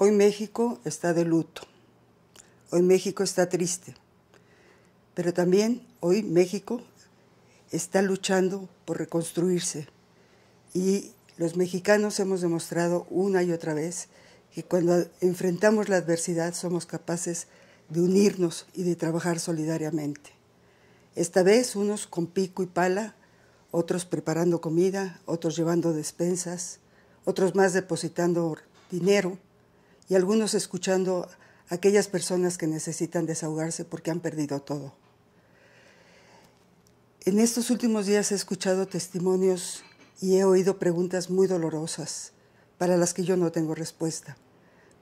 Hoy México está de luto, hoy México está triste, pero también hoy México está luchando por reconstruirse y los mexicanos hemos demostrado una y otra vez que cuando enfrentamos la adversidad somos capaces de unirnos y de trabajar solidariamente. Esta vez unos con pico y pala, otros preparando comida, otros llevando despensas, otros más depositando dinero y algunos escuchando a aquellas personas que necesitan desahogarse porque han perdido todo. En estos últimos días he escuchado testimonios y he oído preguntas muy dolorosas para las que yo no tengo respuesta,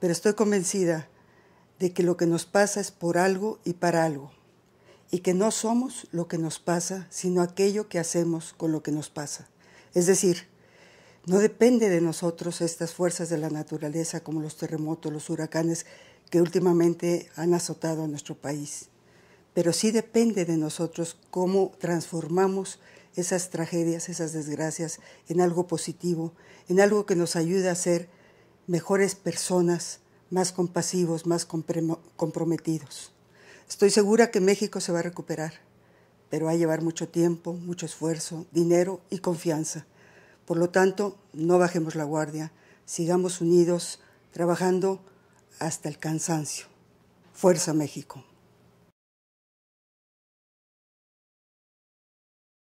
pero estoy convencida de que lo que nos pasa es por algo y para algo, y que no somos lo que nos pasa, sino aquello que hacemos con lo que nos pasa. Es decir, no depende de nosotros estas fuerzas de la naturaleza como los terremotos, los huracanes que últimamente han azotado a nuestro país, pero sí depende de nosotros cómo transformamos esas tragedias, esas desgracias en algo positivo, en algo que nos ayude a ser mejores personas, más compasivos, más comprometidos. Estoy segura que México se va a recuperar, pero va a llevar mucho tiempo, mucho esfuerzo, dinero y confianza. Por lo tanto, no bajemos la guardia, sigamos unidos, trabajando hasta el cansancio. Fuerza México.